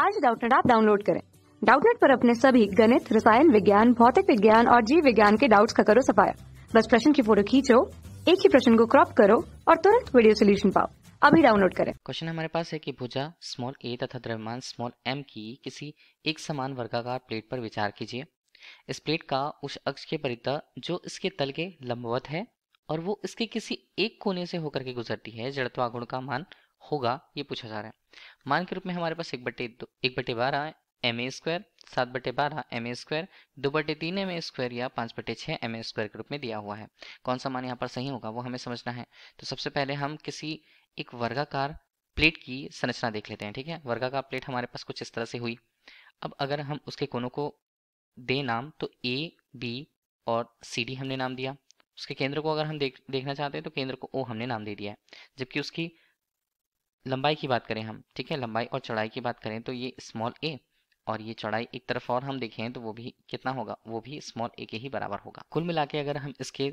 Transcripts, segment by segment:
आज डाउटनेट आप डाउनलोड करें डाउटनेट पर अपने सभी गणित रसायन विज्ञान भौतिक विज्ञान और जीव विज्ञान के डाउट्स का करो सफाया बस प्रश्न की फोटो खींचो एक ही प्रश्न को क्रॉप करो और तुरंत वीडियो सोल्यूशन पाओ अभी डाउनलोड करें क्वेश्चन हमारे पास है कि भुजा स्मॉल ए तथा द्रव्यमान स्मॉल एम की किसी एक समान वर्गाकार प्लेट पर विचार कीजिए इस प्लेट का उस अक्ष के परिता जो इसके तल के लंबवत है और वो इसके किसी एक कोने से होकर के गुजरती है जड़त्वागुण का मान होगा ये पूछा जा रहा है मान के रूप में हमारे पास एक बटे दो एक बटे बारह एम ए स्क्वायर सात बटे बारह एम ए स्क्वायर दो बटे तीन एम ए स्क्वायर या पाँच बटे छः एम ए स्क्वायर के रूप में दिया हुआ है कौन सा मान यहाँ पर सही होगा वो हमें समझना है तो सबसे पहले हम किसी एक वर्गाकार प्लेट की संरचना देख लेते हैं ठीक है वर्गाकार प्लेट हमारे पास कुछ इस तरह से हुई अब अगर हम उसके कोनों को दे नाम तो ए बी और सी डी हमने नाम दिया उसके केंद्र को अगर हम देख देखना चाहते हैं तो केंद्र को ओ हमने नाम दे दिया है जबकि उसकी लंबाई की बात करें हम ठीक है लंबाई और चौड़ाई की बात करें तो ये स्मॉल ए और ये चौड़ाई एक तरफ और हम देखें तो वो भी कितना होगा वो भी स्मॉल ए के ही बराबर होगा कुल मिला के अगर हम इसके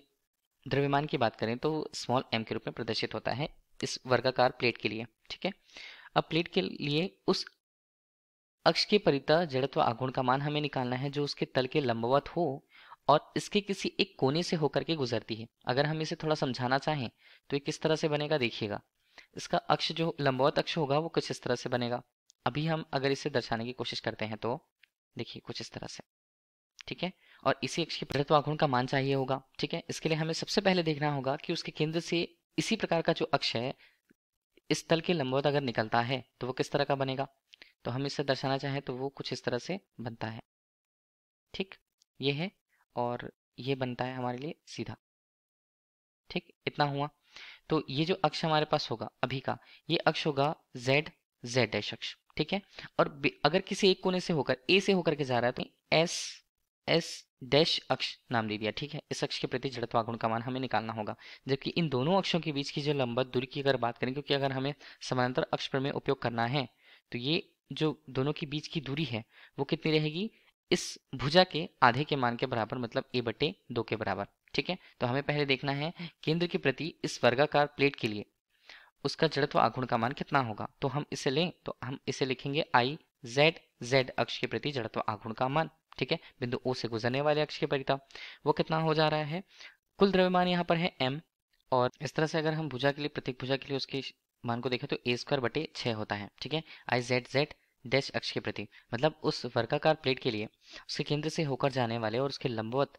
द्रव्यमान की बात करें तो स्मॉल एम के रूप में प्रदर्शित होता है इस वर्गाकार प्लेट के लिए ठीक है अब प्लेट के लिए उस अक्ष के परिता जड़त्व आघूर्ण का मान हमें निकालना है जो उसके तल के लंबवत हो और इसके किसी एक कोने से होकर के गुजरती है अगर हम इसे थोड़ा समझाना चाहें तो ये किस तरह से बनेगा देखिएगा इसका अक्ष जो लंबवत अक्ष होगा वो कुछ इस तरह से बनेगा अभी हम अगर इसे दर्शाने की कोशिश करते हैं तो देखिए कुछ इस तरह से ठीक है और इसी अक्ष के प्रतित्वाघूर्ण का मान चाहिए होगा ठीक है इसके लिए हमें सबसे पहले देखना होगा कि उसके केंद्र से इसी प्रकार का जो अक्ष है इस तल के लंबवत अगर निकलता है तो वो किस तरह का बनेगा तो हम इसे दर्शाना चाहें तो वो कुछ इस तरह से बनता है ठीक ये है और ये बनता है हमारे लिए सीधा ठीक इतना हुआ तो ये जो अक्ष हमारे पास होगा अभी का ये अक्ष होगा जेड जेड डैश अक्ष ठीक है और अगर किसी एक कोने से होकर ए से होकर के जा रहा है तो एस एस डैश अक्ष नाम दे दिया ठीक है इस अक्ष के प्रति जड़त्वागुण का मान हमें निकालना होगा जबकि इन दोनों अक्षों के बीच की जो लंबा दूरी की अगर बात करें क्योंकि अगर हमें समानांतर अक्ष पर में उपयोग करना है तो ये जो दोनों के बीच की दूरी है वो कितनी रहेगी इस भुजा के आधे के मान के बराबर मतलब ए बटे दो के बराबर ठीक है तो हमें पहले देखना है केंद्र के प्रति इस वर्गाकार प्लेट के लिए उसका जड़त्व आघूर्ण का मान कितना होगा तो हम इसे लें तो हम इसे लिखेंगे आई जेड जेड अक्ष के प्रति जड़त्व आघूर्ण का मान ठीक है बिंदु ओ से गुजरने वाले अक्ष के परिता वो कितना हो जा रहा है कुल द्रव्यमान यहाँ पर है एम और इस तरह से अगर हम भुजा के लिए प्रत्येक भुजा के लिए उसके मान को देखें तो ए स्क्वायर बटे छः होता है ठीक है आई जेड जेड डैश अक्ष के प्रति मतलब उस वर्गाकार प्लेट के लिए उसके केंद्र से होकर जाने वाले और उसके लंबवत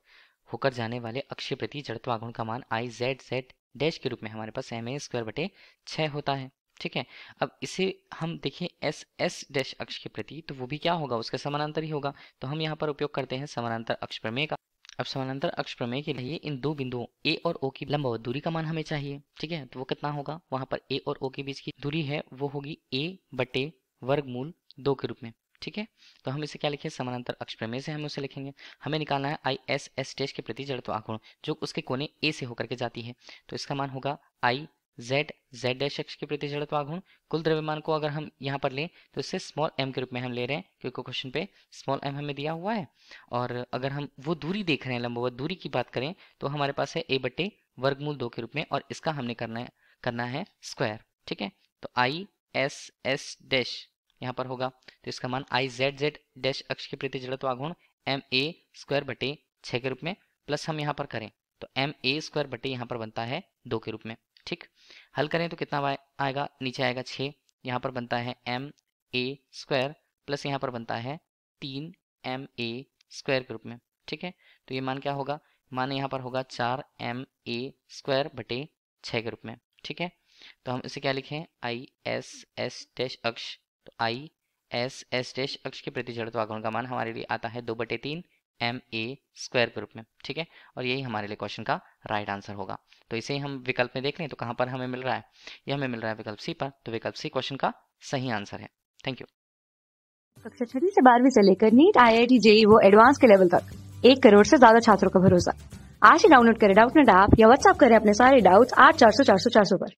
होकर जाने वाले अक्ष के प्रति जड़त्व का मान आई जेड जेड डैश के रूप में हमारे पास एम ए स्क्वायर बटे छः होता है ठीक है अब इसे हम देखें एस एस डैश अक्ष के प्रति तो वो भी क्या होगा उसका समानांतर ही होगा तो हम यहाँ पर उपयोग करते हैं समानांतर अक्ष प्रमेय का अब समानांतर अक्ष प्रमेय के लिए इन दो बिंदुओं ए और ओ की लंबवत दूरी का मान हमें चाहिए ठीक है तो वो कितना होगा वहाँ पर ए और ओ के बीच की दूरी है वो होगी ए बटे वर्गमूल दो के रूप में ठीक है तो हम इसे क्या लिखें समानांतर अक्ष प्रमेय से हम उसे लिखेंगे हमें निकालना है आई एस एस टेस्ट के प्रति जड़त्व आंकड़ों जो उसके कोने ए से होकर के जाती है तो इसका मान होगा आई जेड जेड डैश अक्ष के प्रति जड़त्व आघूर्ण कुल द्रव्यमान को अगर हम यहाँ पर लें तो इसे स्मॉल एम के रूप में हम ले रहे हैं क्योंकि क्वेश्चन पे स्मॉल एम हमें दिया हुआ है और अगर हम वो दूरी देख रहे हैं लंबवत दूरी की बात करें तो हमारे पास है ए बटे वर्गमूल दो के रूप में और इसका हमने करना है करना है स्क्वायर ठीक है तो आई एस एस डैश यहाँ पर होगा तो इसका मान आई जेड जेड डैश अक्ष के प्रति जड़त्व आघूर्ण एम ए स्क्वायर बटे छः के रूप में प्लस हम यहाँ पर करें तो एम ए स्क्वायर बटे यहाँ पर बनता है दो के रूप में ठीक हल करें तो कितना आएगा नीचे आएगा छः यहाँ पर बनता है एम ए स्क्वायर प्लस यहाँ पर बनता है तीन एम ए स्क्वायर के रूप में ठीक है तो ये मान क्या होगा मान यहाँ पर होगा चार एम ए स्क्वायर बटे छः के रूप में ठीक है तो हम इसे क्या लिखें आई एस एस डैश अक्ष तो आई एस एस डैश अक्ष के प्रति जड़त्व तो आकलन का मान हमारे लिए आता है दो बटे तीन एम ए स्क्वायर के रूप में ठीक है और यही हमारे लिए क्वेश्चन का राइट आंसर होगा तो इसे हम विकल्प में देख लें तो कहाँ पर हमें मिल रहा है यह हमें मिल रहा है विकल्प सी पर तो विकल्प सी क्वेश्चन का सही आंसर है थैंक यू कक्षा छठी से बारहवीं से लेकर NEET I I T JEE वो एडवांस के लेवल तक एक करोड़ से ज्यादा छात्रों का भरोसा आज ही डाउनलोड करें डाउट नेट ऐप या व्हाट्सअप करें अपने सारे डाउट्स आठ चार सौ चार सौ चार सौ पर